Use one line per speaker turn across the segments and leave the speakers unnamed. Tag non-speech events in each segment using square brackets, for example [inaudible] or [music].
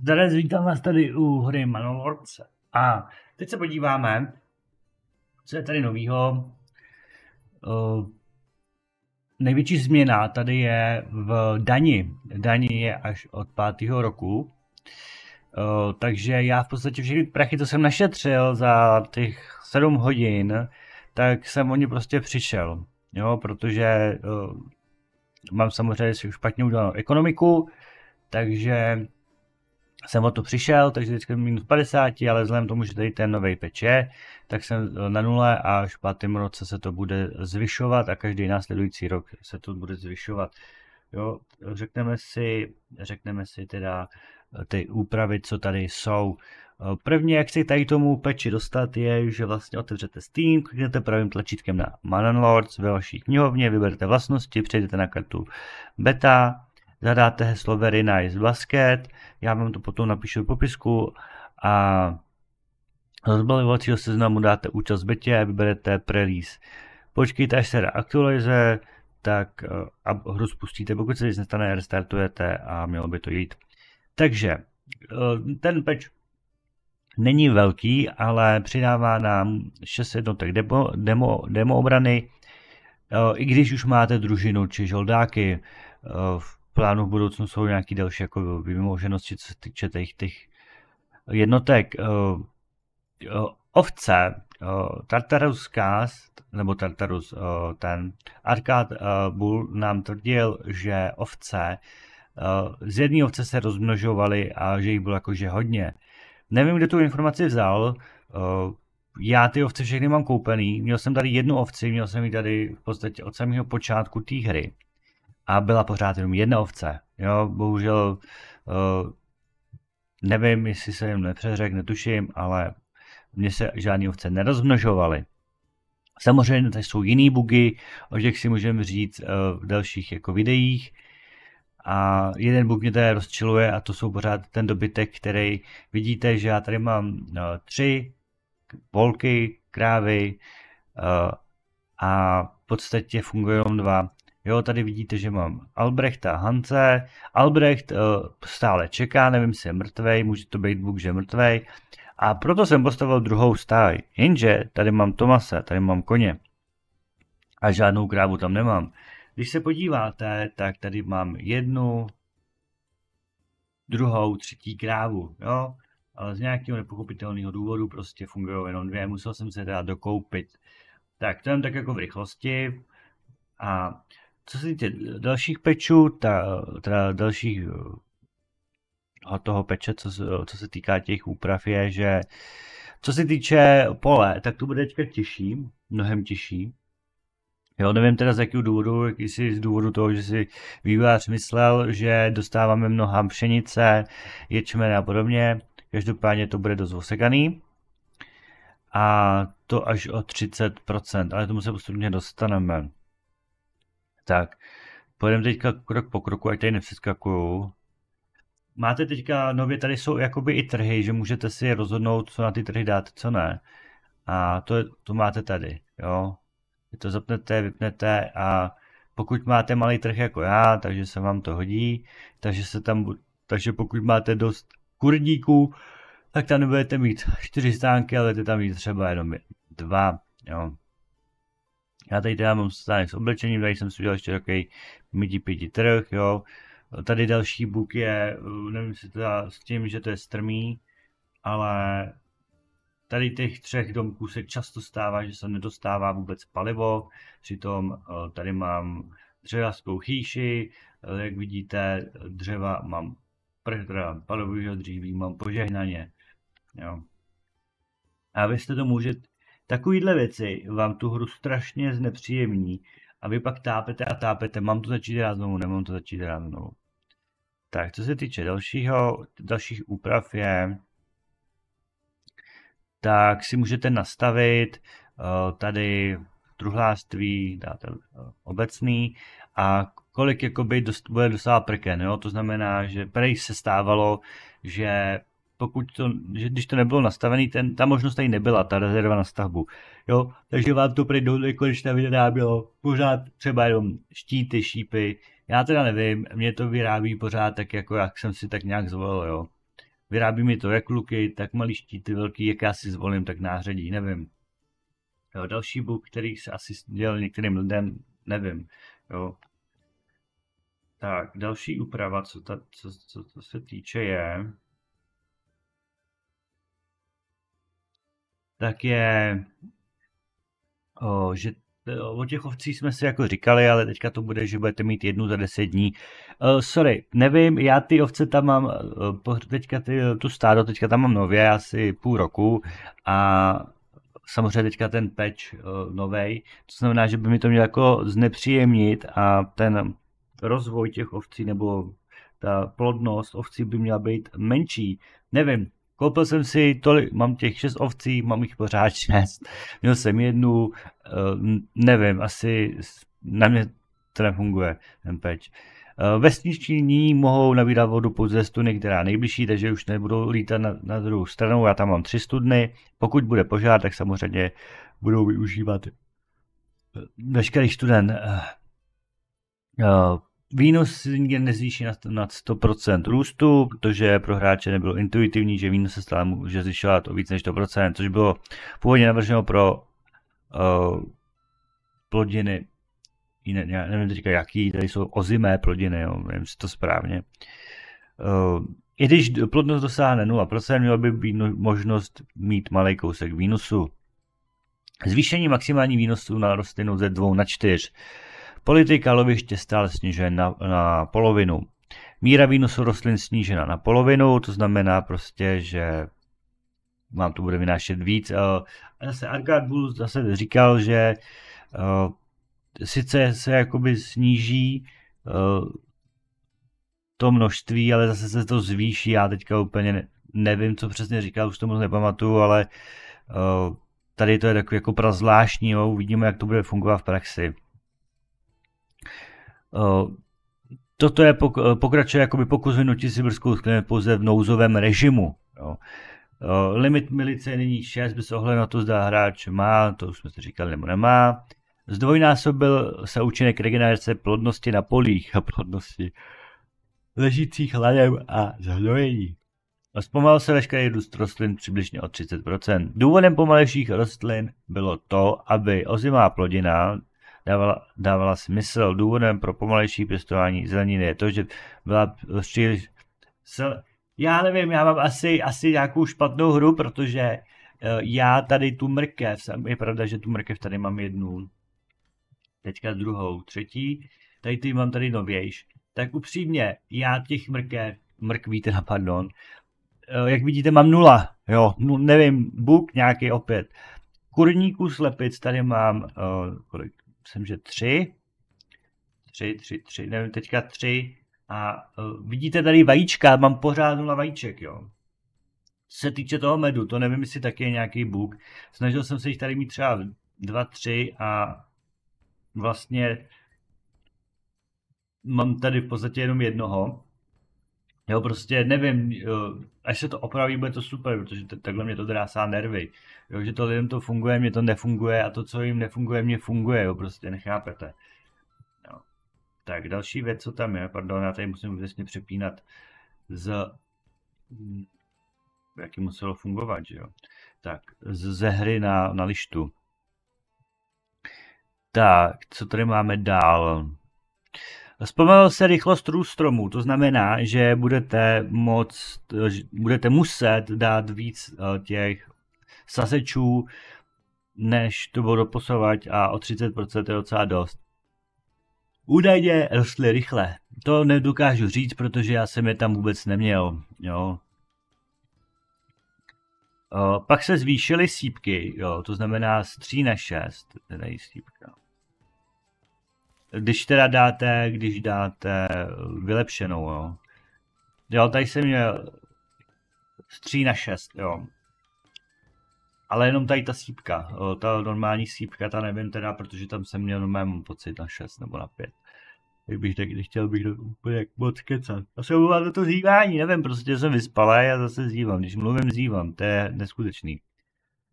Zdarec, vítám vás tady u hry Manolords. A teď se podíváme, co je tady novýho. Uh, největší změna tady je v dani. Dani je až od pátého roku. Uh, takže já v podstatě všechny prachy, co jsem našetřil za těch 7 hodin, tak jsem o ně prostě přišel. Jo, protože uh, mám samozřejmě si špatně udělanou ekonomiku, takže jsem o to přišel, takže teďka minus 50, ale vzhledem tomu, že tady ten nový peč je, tak jsem e, na nule a až v pátém roce se to bude zvyšovat a každý následující rok se to bude zvyšovat. Jo, řekneme si, řekneme si teda e, ty úpravy, co tady jsou. E, první, jak se tady tomu peči dostat, je, že vlastně otevřete Steam, kliknete pravým tlačítkem na Manon Lords ve vaší knihovně, vyberte vlastnosti, přejdete na kartu beta, zadáte heslo Very Nice Basket, já vám to potom napíšu do popisku a z balivovacího seznamu dáte účast a vyberete prelíz. Počkejte, až se aktualizuje, tak eh, a hru spustíte, pokud se nic nestane, restartujete a mělo by to jít. Takže eh, ten patch není velký, ale přidává nám 6 jednotek demo, demo, demo obrany, eh, i když už máte družinu či žoldáky. V plánu v budoucnu jsou nějaké další jako vymoženosti, co se týče těch, těch jednotek. Uh, ovce, uh, Tartarus Cast, nebo Tartarus, uh, ten Arkad uh, Bull nám tvrdil, že ovce, uh, z jedné ovce se rozmnožovaly a že jich bylo jakože hodně. Nevím, kde tu informaci vzal, uh, já ty ovce všechny mám koupený, měl jsem tady jednu ovci, měl jsem ji tady v podstatě od samého počátku té hry a byla pořád jenom jedna ovce. Jo, bohužel uh, nevím, jestli se jim nepřeřek, netuším, ale mně se žádné ovce nerozmnožovaly. Samozřejmě tady jsou jiný bugy, o těch si můžeme říct uh, v dalších jako videích. A jeden bug mě tady rozčiluje a to jsou pořád ten dobytek, který vidíte, že já tady mám uh, tři volky, krávy uh, a v podstatě fungují jenom dva. Jo, tady vidíte, že mám Albrechta Hance. Albrecht uh, stále čeká, nevím, jestli je mrtvej, může to být Bůh, že mrtvej. A proto jsem postavil druhou stáj. Jenže tady mám Tomase, tady mám koně. A žádnou krávu tam nemám. Když se podíváte, tak tady mám jednu, druhou, třetí krávu. Jo? Ale z nějakého nepochopitelného důvodu prostě fungují jenom dvě. Musel jsem se teda dokoupit. Tak to jen tak jako v rychlosti. A co se týče dalších pečů, ta, teda dalších eh, a toho peče, co, co se týká těch úprav, je, že co se týče pole, tak to bude teďka těžší, mnohem těžší. Jo, nevím teda z jakého důvodu, jestli z důvodu toho, že si vývojář myslel, že dostáváme mnoha pšenice, ječmen a podobně. Každopádně to bude dost osekaný. A to až o 30%, ale tomu se postupně dostaneme. Tak, pojedeme teďka krok po kroku, ať tady nepřeskakuju. Máte teďka, nově tady jsou jakoby i trhy, že můžete si rozhodnout, co na ty trhy dát, co ne. A to, je, to máte tady, jo. Vy to zapnete, vypnete a pokud máte malý trh jako já, takže se vám to hodí, takže se tam, takže pokud máte dost kurníků, tak tam nebudete mít čtyři stánky, ale ty tam mít třeba jenom dva, jo. Já tady teda mám stále s oblečením, tady jsem si udělal ještě takový midi pěti trh, jo. Tady další buk je, nevím si teda s tím, že to je strmý, ale tady těch třech domků se často stává, že se nedostává vůbec palivo, přitom eh, tady mám dřevářskou chýši, eh, jak vidíte, dřeva mám teda palivového dříví, mám požehnaně. Jo. A vy jste to můžete Takovýhle věci vám tu hru strašně znepříjemní a vy pak tápete a tápete, mám to začít hrát znovu, nemám to začít hrát znovu. Tak, co se týče dalšího, dalších úprav je, tak si můžete nastavit eh, tady truhláství, dáte eh, obecný a kolik jakoby dost, bude dostávat prken, jo? to znamená, že prej se stávalo, že pokud to, že když to nebylo nastavený, ten, ta možnost tady nebyla, ta rezerva na stavbu. Jo, takže vám to prý do konečna vyrábělo pořád třeba jenom štíty, šípy. Já teda nevím, mě to vyrábí pořád tak, jako jak jsem si tak nějak zvolil, jo. Vyrábí mi to jak luky, tak malý štíty velký, jak já si zvolím, tak nářadí, nevím. Jo, další buk, který se asi dělal některým lidem, nevím, jo. Tak, další úprava, co, ta, co, co, co se týče je, tak je, o, že o těch ovcích jsme si jako říkali, ale teďka to bude, že budete mít jednu za deset dní. Uh, sorry, nevím, já ty ovce tam mám, uh, teďka ty, tu stádo teďka tam mám nově, asi půl roku a samozřejmě teďka ten peč uh, novej, to znamená, že by mi to mělo jako znepříjemnit a ten rozvoj těch ovcí nebo ta plodnost ovcí by měla být menší. Nevím, Koupil jsem si tolik, mám těch šest ovcí, mám jich pořád [laughs] šest. Měl jsem jednu, eh, nevím, asi na mě to nefunguje, ten peč. Eh, Vesniční mohou nabídat vodu pouze ze studny, která nejbližší, takže už nebudou lítat na, na druhou stranu. Já tam mám tři studny. Pokud bude požár, tak samozřejmě budou využívat eh, veškerý studen Výnos nikdy nezvýší nad, 100% růstu, protože pro hráče nebylo intuitivní, že výnos se stále může zvyšovat o víc než 100%, což bylo původně navrženo pro uh, plodiny, ne, já nevím teďka jaký, tady jsou ozimé plodiny, jo, nevím, jestli to správně. Uh, I když plodnost dosáhne 0%, měla by být no-, možnost mít malý kousek výnosu. Zvýšení maximální výnosu na rostlinu ze 2 na 4. Politika loviště stále snižuje na, na polovinu. Míra výnosu rostlin snížena na polovinu, to znamená prostě, že vám to bude vynášet víc. Eh, zase Argard Bulls zase říkal, že eh, sice se jakoby sníží eh, to množství, ale zase se to zvýší. Já teďka úplně nevím, co přesně říkal, už to moc nepamatuju, ale tady to je takový jako prazvláštní, uvidíme, jak to bude fungovat v praxi. Eh, toto je eh, pokračuje jakoby pokus vynutit sibirskou sklenu pouze v nouzovém režimu. Jo. Eh, limit milice je nyní 6, bez ohledu na to, zda hráč má, to už jsme si říkali, nebo nemá. Zdvojnásobil se účinek regenerace plodnosti na polích a plodnosti ležících hladem a zhnojení. Zpomal se veškerý růst rostlin přibližně o 30%. Důvodem pomalejších rostlin bylo to, aby ozimá plodina dávala, dávala smysl. Důvodem pro pomalejší pěstování zeleniny je to, že byla příliš... Já nevím, já mám asi, asi nějakou špatnou hru, protože eh, já tady tu mrkev, je pravda, že tu mrkev tady mám jednu, teďka druhou, třetí, tady ty mám tady novějš. Tak upřímně, já těch mrkev, mrkví teda, pardon, eh, jak vidíte, mám nula, jo, no, nevím, buk nějaký opět. Kurníků slepic tady mám, uh, kolik, myslím, že tři, tři, tři, tři, nevím, teďka tři a uh, vidíte tady vajíčka, mám pořád nula vajíček, jo. Co se týče toho medu, to nevím, jestli taky je nějaký bug. Snažil jsem se jich tady mít třeba dva, tři a vlastně mám tady v podstatě jenom jednoho. Jo, prostě nevím, jo, až se to opraví, bude to super, protože t- takhle mě to drásá nervy. Jo, že to lidem to funguje, mě to nefunguje a to, co jim nefunguje, mě funguje, jo, prostě nechápete. Jo. No. Tak další věc, co tam je, pardon, já tady musím vlastně přepínat z hm, jaký muselo fungovat, že jo. Tak, z, ze hry na, na lištu. Tak, co tady máme dál? Vzpomenul se rychlost růst stromů, to znamená, že budete moc, budete muset dát víc eh, těch sasečů, než to budou doposovat a o 30% je docela dost. Údajně rostly rychle. To nedokážu říct, protože já jsem je tam vůbec neměl. Jo. O, eh, pak se zvýšily sípky, jo, to znamená z 3 na 6, tedy sípka. Když teda dáte, když dáte vylepšenou, jo. Jo, tady jsem měl z 3 na 6, jo. Ale jenom tady ta sípka, jo, ta normální sípka, ta nevím teda, protože tam jsem měl normálně pocit na 6 nebo na 5. Jak bych tak nechtěl bych to úplně moc kecat. A se omlouvám za to zívání, nevím, prostě jsem vyspalý a zase zívám. Když mluvím, zívám, to je neskutečný.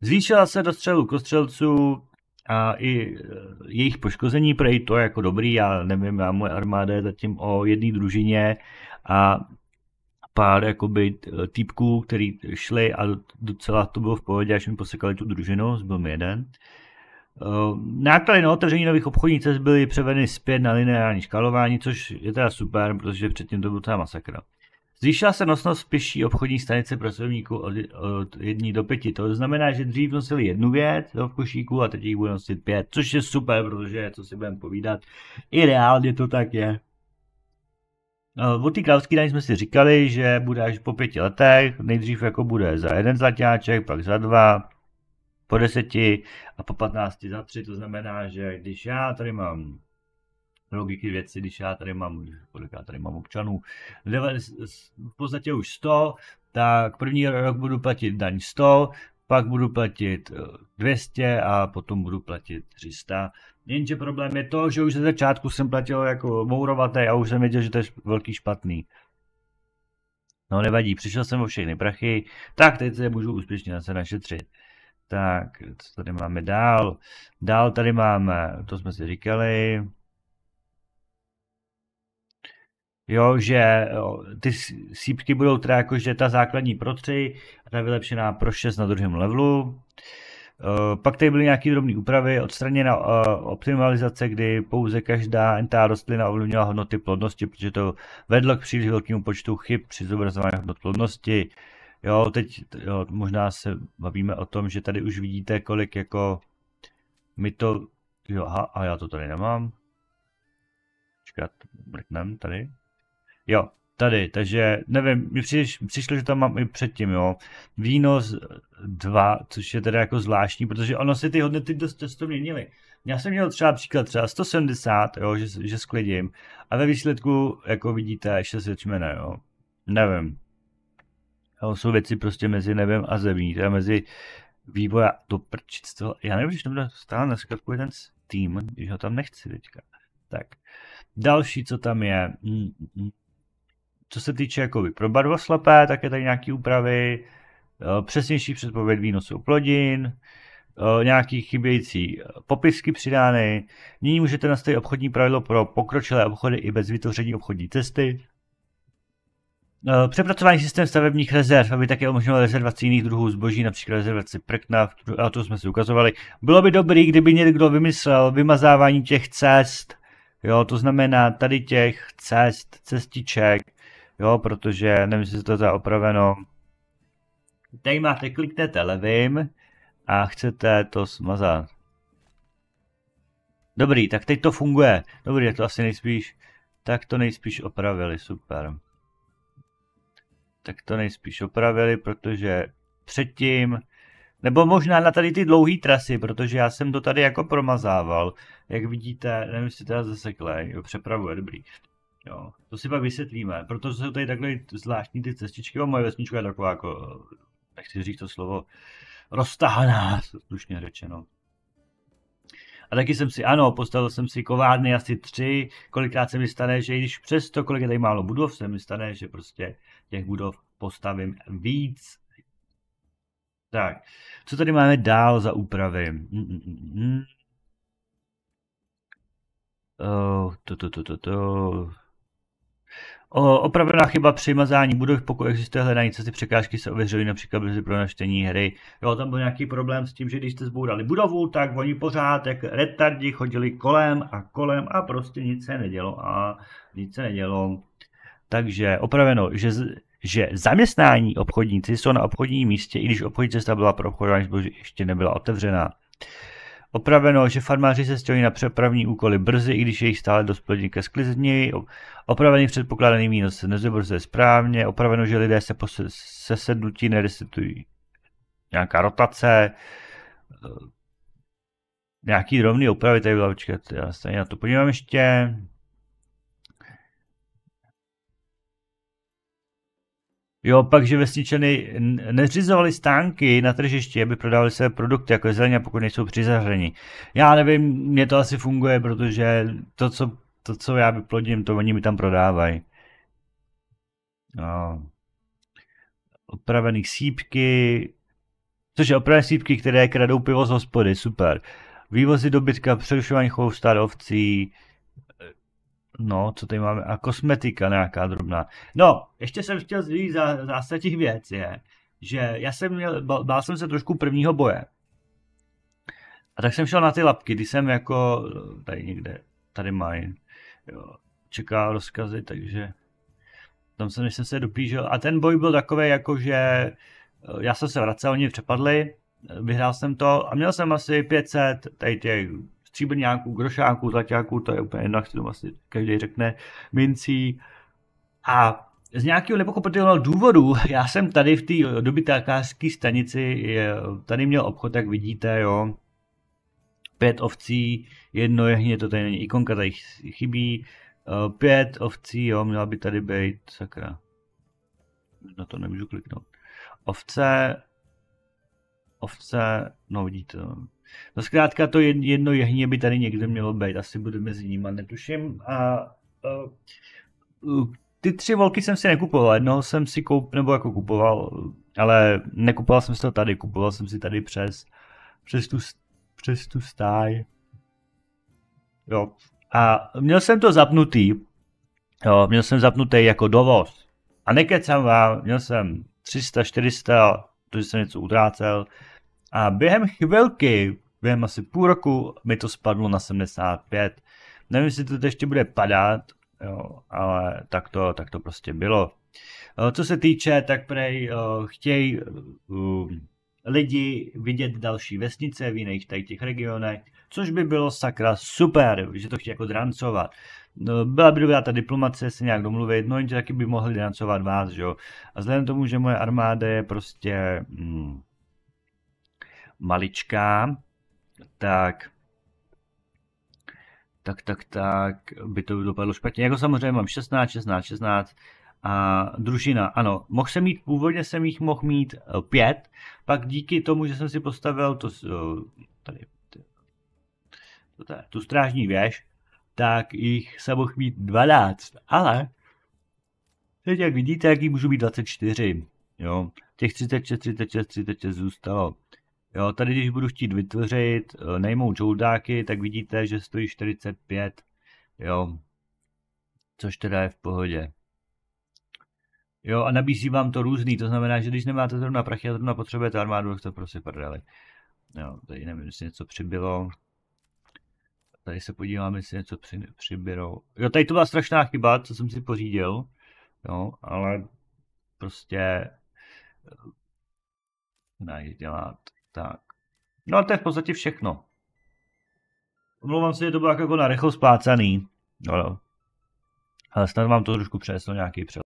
Zvýšila se do střelu kostřelců a i e, jejich poškození prej to je jako dobrý, já nevím, já moje armáda je zatím o jedné družině a pár jakoby týpků, který šli a docela to bylo v pohodě, až mi posekali tu družinu, zbyl mi jeden. E, náklady na otevření nových obchodních cest byly převedeny zpět na lineární škalování, což je teda super, protože předtím to byl ta masakra. Zvýšila se nosnost pěší obchodní stanice pro od, od jední do pěti. To znamená, že dřív nosili jednu věc v košíku a teď jich budou nosit pět, což je super, protože co si budeme povídat, ideálně to tak je. O no, té královské daní jsme si říkali, že bude až po pěti letech, nejdřív jako bude za jeden zlatáček, pak za dva, po deseti a po patnácti za tři, to znamená, že když já tady mám logiky věci, když já tady mám, kolik já tady mám občanů, v podstatě už 100, tak první rok budu platit daň 100, pak budu platit 200 eh, a potom budu platit 300. Jenže problém je to, že už ze začátku jsem platil jako mourovatý a už jsem věděl, že to je velký špatný. No nevadí, přišel jsem o všechny prachy, tak teď se můžu úspěšně zase našetřit. Tak, co tady máme dál? Dál tady máme, to jsme si říkali, Jo, že ty sípky budou teda jakože ta základní pro 3 a ta vylepšená pro 6 na druhém levelu. Eh, pak tady byly nějaké drobné úpravy, odstraněna eh, optimalizace, kdy pouze každá entá rostlina ovlivňovala hodnoty plodnosti, protože to vedlo k příliš velkému počtu chyb při zobrazování hodnot plodnosti. Jo, teď jo, možná se bavíme o tom, že tady už vidíte, kolik jako my to... Jo, aha, a já to tady nemám. Počkat, mrknem tady. Jo, tady, takže nevím, mi přiš, přišlo, že tam mám i předtím, jo. Výnos 2, což je teda jako zvláštní, protože ono si ty hodnoty dost často měnily. Já jsem měl třeba příklad třeba 170, jo, že, že sklidím, a ve výsledku, jako vidíte, ještě ječmena, jo. Nevím. Jo, jsou věci prostě mezi nebem a zemí, teda mezi vývoja do prčic toho. Já nevím, že tam stále naskakuje ten tým, když ho tam nechci teďka. Tak. Další, co tam je. Mm, mm, co se týče jakoby pro barvoslepé, tak je tady nějaký úpravy, eh, přesnější předpověď výnosu plodin, eh, nějaký chybějící eh, popisky přidány. Nyní můžete nastavit obchodní pravidlo pro pokročilé obchody i bez vytvoření obchodní cesty. Přepracování systém stavebních rezerv, aby také umožňoval rezervaci jiných druhů zboží, například rezervaci prkna, a to jsme si ukazovali. Bylo by dobré, kdyby někdo vymyslel vymazávání těch cest, jo, to znamená tady těch cest, cestiček, jo, protože nevím, jestli to je opraveno. Tady máte, kliknete levým a chcete to smazat. Dobrý, tak teď to funguje. Dobrý, je to asi nejspíš, tak to nejspíš opravili, super. Tak to nejspíš opravili, protože předtím, nebo možná na tady ty dlouhé trasy, protože já jsem to tady jako promazával. Jak vidíte, nevím, jestli teda zaseklé, jo, přepravuje, dobrý. Jo. To si pak vysvětlíme. protože jsou tady takhle zvláštní ty cestičky. moje vesnička je taková jako, nechci říct to slovo, roztahaná, slušně řečeno. A taky jsem si, ano, postavil jsem si kovárny asi tři, kolikrát se mi stane, že i když to, kolik je tady málo budov, se mi stane, že prostě těch budov postavím víc. Tak, co tady máme dál za úpravy? Mm, mm, mm. mm. Oh, to, to, to, to, to. O, opravdu chyba při mazání budov, pokud existuje hledání cesty překážky, se ověřují například brzy pro naštění hry. Jo, tam byl nějaký problém s tím, že když jste zbourali budovu, tak oni pořád jak retardi chodili kolem a kolem a prostě nic se nedělo a nic se nedělo. Takže opraveno, že, že zaměstnání obchodníci jsou na obchodním místě, i když obchodní cesta byla pro obchodování ještě nebyla otevřená. Opraveno, že farmáři se stěhují na přepravní úkoly brzy, i když je jich stále dost plodí ke sklizni. Opravený předpokládaný výnos se nezobrzuje správně. Opraveno, že lidé se po sesednutí nerestitují. Nějaká rotace, eh, nějaký drobný opravy tady byla, počkat, já se na to podívám ještě. Jo, pak, že vesničany neřizovali stánky na tržišti, aby prodávali své produkty jako zeleně, pokud nejsou přizahření. Já nevím, mně to asi funguje, protože to, co, to, co já vyplodím, to oni mi tam prodávají. No. Opravený sípky, což je opravené sípky, které kradou pivo z hospody, super. Vývozy dobytka, přerušování chovu ovcí, No, co tady máme? A kosmetika nějaká drobná. No, ještě jsem chtěl říct za, zase těch věc je, že já jsem měl, bál, bál jsem se trošku prvního boje. A tak jsem šel na ty lapky, když jsem jako, tady někde, tady mají, jo, čeká rozkazy, takže tam jsem, než jsem se doplížil. A ten boj byl takový, jako že eh, já jsem se vracel, oni přepadli, vyhrál jsem to a měl jsem asi 500 tady těch stříbrňáků, grošáků, zlaťáků, to je úplně jedno, to asi vlastně každý řekne, mincí. A z nějakého nepochopitelného důvodu, [laughs] já jsem tady v té dobytákářské stanici, tady měl obchod, jak vidíte, jo, pět ovcí, jedno jehně, to tady není ikonka, tady chybí, eh, pět ovcí, jo, měla by tady být, sakra, na to nemůžu kliknout, ovce, ovce, no vidíte, no. No zkrátka to jedno jehně by tady někde mělo být, asi bude mezi nimi, netuším. A, uh, ty tři volky jsem si nekupoval, jednoho jsem si koupil, nebo jako kupoval, ale nekupoval jsem si to tady, kupoval jsem si tady přes, přes tu, přes tu stáj. Jo. A měl jsem to zapnutý, jo, měl jsem zapnutý jako dovoz. A nekecám vám, měl jsem 300, 400, to, že jsem něco utrácel, a během chvilky, během asi půl roku, mi to spadlo na 75. Nevím, jestli to ještě bude padat, jo, ale tak to, tak to prostě bylo. Co se týče, tak prej chtějí lidi vidět další vesnice v jiných tady těch regionech, což by bylo sakra super, že to chtějí jako drancovat. No, byla by dobrá ta diplomace se nějak domluvit, no jenže taky by mohli drancovat vás, že jo. A vzhledem tomu, že moje armáda je prostě... Hmm, maličká, tak tak, tak, tak by to dopadlo špatně. Jako samozřejmě mám 16, 16, 16 a družina, ano, mohl jsem mít, původně jsem jich mohl mít eh, pět, pak díky tomu, že jsem si postavil to, eh, tady, to tady, tu strážní věž, tak jich se mohl mít 12, ale teď jak vidíte, jak jich můžu mít 24, jo, těch 36, 36, 36 zůstalo. Jo, tady když budu chtít vytvořit, eh, nejmou žoldáky, tak vidíte, že stojí 45, jo, což teda je v pohodě. Jo, a nabízí vám to různý, to znamená, že když nemáte zrovna prachy a zrovna potřebujete armádu, tak to prostě prdeli. Jo, tady nevím, jestli něco přibylo. Tady se podívám, jestli něco při, přibylo. Jo, tady to byla strašná chyba, co jsem si pořídil. Jo, ale prostě... Eh, Nejde dělat. Tak. No a to je v podstatě všechno. Omlouvám se, že to bylo jako na rychlo splácaný. No, no. Ale snad vám to trošku přeslo nějaký přel.